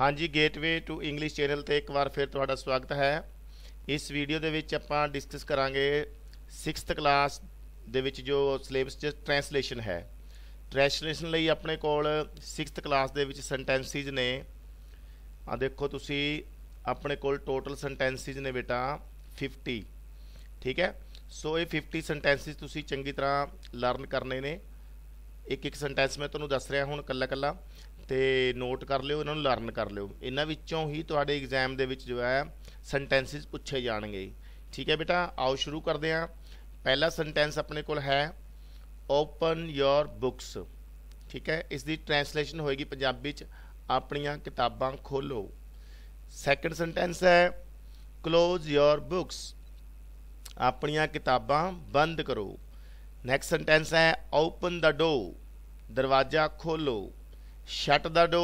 ਹਾਂਜੀ gateway to English channel ਤੇ ਇੱਕ ਵਾਰ ਫਿਰ ਤੁਹਾਡਾ ਸਵਾਗਤ ਹੈ ਇਸ ਵੀਡੀਓ ਦੇ ਵਿੱਚ ਆਪਾਂ ਡਿਸਕਸ ਕਰਾਂਗੇ 6th ਕਲਾਸ ਦੇ ਵਿੱਚ ਜੋ ਸਿਲੇਬਸ 'ਚ ਟ੍ਰਾਂਸਲੇਸ਼ਨ ਹੈ ਟ੍ਰਾਂਸਲੇਸ਼ਨ ਲਈ ਆਪਣੇ ਕੋਲ 6th ਕਲਾਸ ਦੇ ਵਿੱਚ ਸੈਂਟੈਂਸਿਸ ਨੇ ਆ ਦੇਖੋ ਤੁਸੀਂ ਆਪਣੇ ਕੋਲ ਟੋਟਲ ਸੈਂਟੈਂਸਿਸ ਨੇ ਬੇਟਾ 50 ਠੀਕ ਹੈ ਸੋ ਇਹ 50 ਸੈਂਟੈਂਸਿਸ ਤੁਸੀਂ ਚੰਗੀ ਤਰ੍ਹਾਂ ਲਰਨ ਕਰਨੇ ਨੇ ਇੱਕ ਇੱਕ ਸੈਂਟੈਂਸ ਮੈਂ ਤੁਹਾਨੂੰ ਦੱਸ ਰਿਹਾ ਹੁਣ ਕੱਲਾ ਕੱਲਾ ਤੇ ਨੋਟ ਕਰ ਲਿਓ ਇਹਨਾਂ ਨੂੰ ਲਰਨ ਕਰ ਲਿਓ ਇਹਨਾਂ ਵਿੱਚੋਂ ਹੀ ਤੁਹਾਡੇ ਐਗਜ਼ਾਮ ਦੇ ਵਿੱਚ ਜੋ ਹੈ ਸੈਂਟੈਂਸਸ ਪੁੱਛੇ ਜਾਣਗੇ ਠੀਕ ਹੈ ਬੇਟਾ ਆਓ ਸ਼ੁਰੂ ਕਰਦੇ ਹਾਂ ਪਹਿਲਾ ਸੈਂਟੈਂਸ ਆਪਣੇ ਕੋਲ ਹੈ ਓਪਨ ਯੋਰ ਬੁక్స్ ਠੀਕ ਹੈ ਇਸ ਦੀ ਟ੍ਰਾਂਸਲੇਸ਼ਨ ਹੋਏਗੀ ਪੰਜਾਬੀ ਚ ਆਪਣੀਆਂ ਕਿਤਾਬਾਂ ਖੋਲੋ ਸੈਕੰਡ ਸੈਂਟੈਂਸ ਹੈ ਕਲੋਜ਼ ਯੋਰ ਬੁక్స్ ਆਪਣੀਆਂ ਕਿਤਾਬਾਂ ਬੰਦ ਕਰੋ ਨੈਕਸਟ ਸੈਂਟੈਂਸ ਹੈ ਓਪਨ ਦਾ ਡੋਰ ਦਰਵਾਜ਼ਾ ਖੋਲੋ ਸ਼ਟ ਦਾ ਡੋ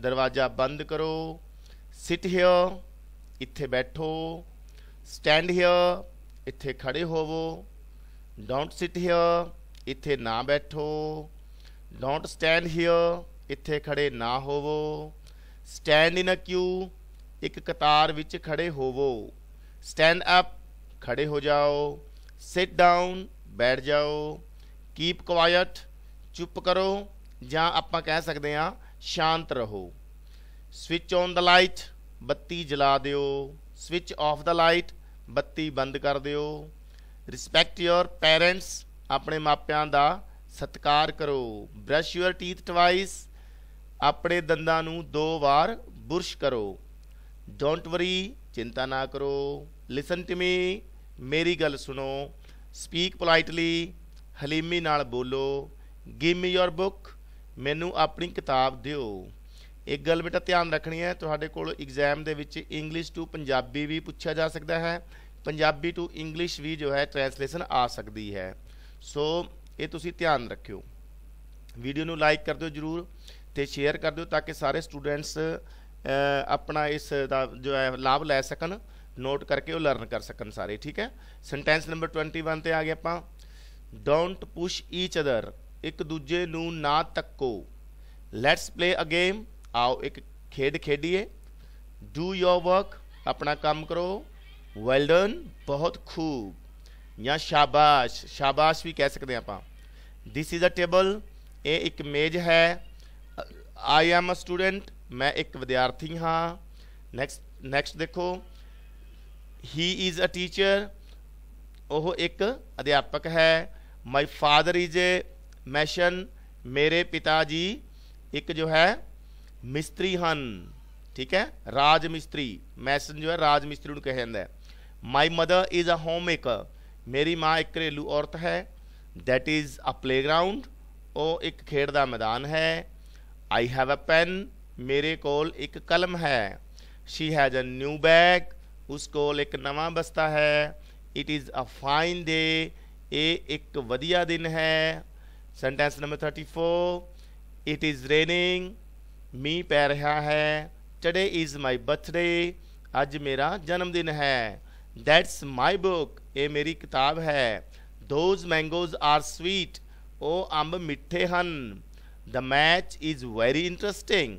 ਦਰਵਾਜ਼ਾ ਬੰਦ ਕਰੋ ਸਿਟ ਹਿਅਰ ਇੱਥੇ ਬੈਠੋ ਸਟੈਂਡ ਹਿਅਰ ਇੱਥੇ ਖੜੇ ਹੋਵੋ ਡੋਂਟ ਸਿਟ ਹਿਅਰ ਇੱਥੇ ਨਾ ਬੈਠੋ ਡੋਂਟ ਸਟੈਂਡ ਹਿਅਰ ਇੱਥੇ ਖੜੇ ਨਾ ਹੋਵੋ ਸਟੈਂਡ ਇਨ ਅ ਕਿਊ ਇੱਕ ਕਤਾਰ ਵਿੱਚ ਖੜੇ ਹੋਵੋ ਸਟੈਂਡ ਅਪ ਖੜੇ ਹੋ ਜਾਓ ਸਿਟ ਡਾਊਨ ਬੈਠ ਜਾਓ ਕੀਪ ਕੁਆਇਟ ਚੁੱਪ ਕਰੋ ਜਾਂ ਆਪਾਂ ਕਹਿ ਸਕਦੇ ਆ ਸ਼ਾਂਤ ਰਹੋ ਸਵਿਚ ਔਨ ਦਾ ਲਾਈਟ ਬੱਤੀ ਜਲਾ ਦਿਓ ਸਵਿਚ ਆਫ ਦਾ ਲਾਈਟ ਬੱਤੀ ਬੰਦ ਕਰ ਦਿਓ ਰਿਸਪੈਕਟ ਯੋਰ ਪੇਰੈਂਟਸ ਆਪਣੇ ਮਾਪਿਆਂ ਦਾ ਸਤਿਕਾਰ ਕਰੋ ਬ੍ਰਸ਼ ਯੋਰ ਟੀਥ ਟਵਾਈਸ ਆਪਣੇ ਦੰਦਾਂ ਨੂੰ ਦੋ ਵਾਰ ਬੁਰਸ਼ ਕਰੋ ਡੋਂਟ ਵਰੀ ਚਿੰਤਾ ਨਾ ਕਰੋ ਲਿਸਨ ਟੂ ਮੀ ਮੇਰੀ ਗੱਲ ਸੁਣੋ ਸਪੀਕ ਪੋਲਾਈਟਲੀ ਹਲੀਮੀ ਨਾਲ ਬੋਲੋ ਗਿਵ ਮੀ ਯੋਰ ਬੁੱਕ ਮੈਨੂੰ ਆਪਣੀ ਕਿਤਾਬ ਦਿਓ ਇੱਕ ਗੱਲ ਬੇਟਾ ਧਿਆਨ ਰੱਖਣੀ ਹੈ ਤੁਹਾਡੇ ਕੋਲ ਐਗਜ਼ਾਮ ਦੇ ਵਿੱਚ ਇੰਗਲਿਸ਼ ਟੂ ਪੰਜਾਬੀ ਵੀ ਪੁੱਛਿਆ ਜਾ ਸਕਦਾ ਹੈ ਪੰਜਾਬੀ ਟੂ ਇੰਗਲਿਸ਼ ਵੀ ਜੋ ਹੈ ਟ੍ਰਾਂਸਲੇਸ਼ਨ ਆ ਸਕਦੀ ਹੈ ਸੋ ਇਹ ਤੁਸੀਂ ਧਿਆਨ ਰੱਖਿਓ ਵੀਡੀਓ ਨੂੰ ਲਾਈਕ ਕਰ ਦਿਓ ਜਰੂਰ ਤੇ ਸ਼ੇਅਰ ਕਰ ਦਿਓ ਤਾਂ ਕਿ ਸਾਰੇ ਸਟੂਡੈਂਟਸ ਆਪਣਾ ਇਸ ਦਾ ਜੋ ਹੈ ਲਾਭ ਲੈ ਸਕਣ ਨੋਟ ਕਰਕੇ ਉਹ ਲਰਨ ਕਰ ਸਕਣ ਸਾਰੇ ਠੀਕ ਹੈ ਸੈਂਟੈਂਸ ਨੰਬਰ 21 ਤੇ ਆ ਗਏ ਆਪਾਂ ਡੋਂਟ ਪੁਸ਼ ਈਚ ਅਦਰ ਇੱਕ ਦੂਜੇ ਨੂੰ ਨਾ ਤੱਕੋ ਲੈਟਸ ਪਲੇ ਅ ਗੇਮ ਆਓ ਇੱਕ ਖੇਡ ਖੇਡੀਏ ਡੂ ਯੋਰ ਵਰਕ ਆਪਣਾ ਕੰਮ ਕਰੋ ਵੈਲ ਡਨ ਬਹੁਤ ਖੂਬ ਜਾਂ ਸ਼ਾਬਾਸ਼ ਸ਼ਾਬਾਸ਼ ਵੀ ਕਹਿ ਸਕਦੇ ਆਪਾਂ ਥਿਸ ਇਜ਼ ਅ ਟੇਬਲ ਇਹ ਇੱਕ ਮੇਜ਼ ਹੈ ਆਈ ਐਮ ਅ ਸਟੂਡੈਂਟ ਮੈਂ ਇੱਕ ਵਿਦਿਆਰਥੀ ਹਾਂ ਨੈਕਸਟ ਨੈਕਸਟ ਦੇਖੋ ਹੀ ਇਜ਼ ਅ ਟੀਚਰ ਉਹ ਇੱਕ ਅਧਿਆਪਕ ਹੈ my father is a mason ਮੇਰੇ ਪਿਤਾ ਜੀ ਇੱਕ ਜੋ ਹੈ ਮਿਸਤਰੀ ਹਨ ਠੀਕ ਹੈ ਰਾਜ ਮਿਸਤਰੀ ਮੈਸਨ ਜੋ ਹੈ ਰਾਜ ਮਿਸਤਰੀ ਨੂੰ ਕਿਹਾ ਜਾਂਦਾ ਹੈ my mother is a homemaker ਮੇਰੀ ਮਾਂ ਇੱਕ ਘਰੇਲੂ ਔਰਤ ਹੈ ਥੈਟ ਇਜ਼ ਅ ਪਲੇਗਰਾਉਂਡ ਉਹ ਇੱਕ ਖੇਡ ਦਾ ਮੈਦਾਨ ਹੈ ਆਈ ਹੈਵ ਅ ਪੈਨ ਮੇਰੇ ਕੋਲ ਇੱਕ ਕਲਮ ਹੈ she has a new bag ਉਸ ਕੋਲ ਇੱਕ ਨਵਾਂ ਬਸਤਾ ਹੈ it is a fine day ਇਹ ਇੱਕ ਵਧੀਆ ਦਿਨ ਹੈ sentence number 34 it is raining ਮੀ ਪੈ ਰਿਹਾ ਹੈ ਟੁਡੇ ਇਜ਼ ਮਾਈ ਬਰਥਡੇ ਅੱਜ ਮੇਰਾ ਜਨਮ ਦਿਨ ਹੈ ਦੈਟਸ ਮਾਈ ਬੁੱਕ ਇਹ ਮੇਰੀ ਕਿਤਾਬ ਹੈ ਦੋਜ਼ ਮੈਂਗੋਜ਼ ਆਰ ਸਵੀਟ ਉਹ ਅੰਬ ਮਿੱਠੇ ਹਨ the match is very interesting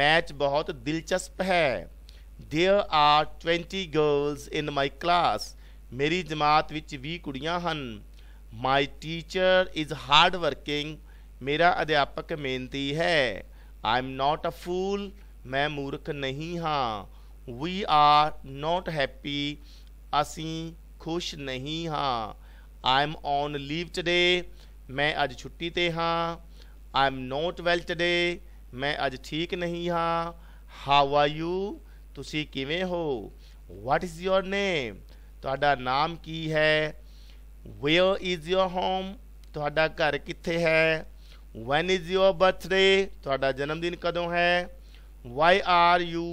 match ਬਹੁਤ ਦਿਲਚਸਪ ਹੈ there are 20 girls in my class ਮੇਰੀ ਜਮਾਤ ਵਿੱਚ 20 ਕੁੜੀਆਂ ਹਨ my teacher is hardworking मेरा अध्यापक मेहनती है आई एम नॉट अ फूल मैं मूर्ख नहीं हाँ वी आर नॉट हैप्पी असी खुश नहीं हाँ I am on leave today मैं अज छुट्टी ते हाँ I am not well today मैं अज ठीक नहीं हाँ हाउ आर यू ਤੁਸੀਂ किवें हो वट इज़ योर नेम ਤੁਹਾਡਾ नाम की है ਵੇਅਰ ਇਜ਼ ਯੋਰ ਹੋਮ ਤੁਹਾਡਾ ਘਰ ਕਿੱਥੇ ਹੈ ਵੈਨ ਇਜ਼ ਯੋਰ ਬਰਥਡੇ ਤੁਹਾਡਾ ਜਨਮ ਦਿਨ ਕਦੋਂ ਹੈ ਵਾਈ ਆਰ ਯੂ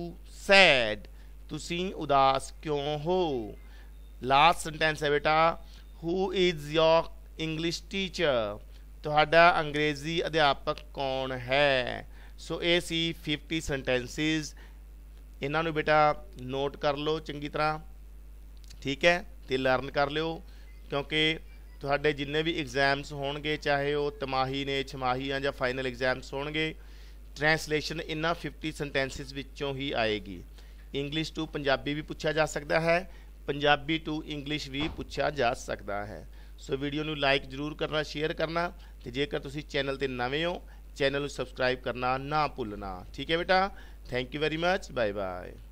ਸੈਡ ਤੁਸੀਂ ਉਦਾਸ ਕਿਉਂ ਹੋ ਲਾਸਟ ਸੈਂਟੈਂਸ ਹੈ ਬੇਟਾ who is your English teacher ਤੁਹਾਡਾ ਅੰਗਰੇਜ਼ੀ ਅਧਿਆਪਕ ਕੌਣ ਹੈ ਸੋ ਇਹ ਸੀ 50 ਸੈਂਟੈਂਸਿਸ ਇਹਨਾਂ ਨੂੰ ਬੇਟਾ ਨੋਟ ਕਰ ਲਓ ਚੰਗੀ ਤਰ੍ਹਾਂ ਠੀਕ ਹੈ ਤੇ ਲਰਨ ਕਰ ਲਿਓ ਕਿਉਂਕਿ ਤੁਹਾਡੇ ਜਿੰਨੇ ਵੀ ਐਗਜ਼ਾਮਸ ਹੋਣਗੇ ਚਾਹੇ ਉਹ ਤਮਾਹੀ ਨੇ ਛਮਾਹੀ ਜਾਂ ਜਾਂ ਫਾਈਨਲ ਐਗਜ਼ਾਮਸ ਹੋਣਗੇ ਟ੍ਰਾਂਸਲੇਸ਼ਨ ਇਨ੍ਹਾਂ 50 ਸੈਂਟੈਂਸਸ ਵਿੱਚੋਂ ਹੀ ਆਏਗੀ ਇੰਗਲਿਸ਼ ਟੂ ਪੰਜਾਬੀ ਵੀ ਪੁੱਛਿਆ ਜਾ ਸਕਦਾ ਹੈ ਪੰਜਾਬੀ ਟੂ ਇੰਗਲਿਸ਼ ਵੀ ਪੁੱਛਿਆ ਜਾ ਸਕਦਾ ਹੈ ਸੋ ਵੀਡੀਓ ਨੂੰ ਲਾਈਕ ਜ਼ਰੂਰ ਕਰਨਾ ਸ਼ੇਅਰ ਕਰਨਾ ਤੇ ਜੇਕਰ ਤੁਸੀਂ ਚੈਨਲ ਤੇ ਨਵੇਂ ਹੋ ਚੈਨਲ ਨੂੰ ਸਬਸਕ੍ਰਾਈਬ ਕਰਨਾ ਨਾ ਭੁੱਲਣਾ ਠੀਕ ਹੈ ਬੇਟਾ thank you very much bye bye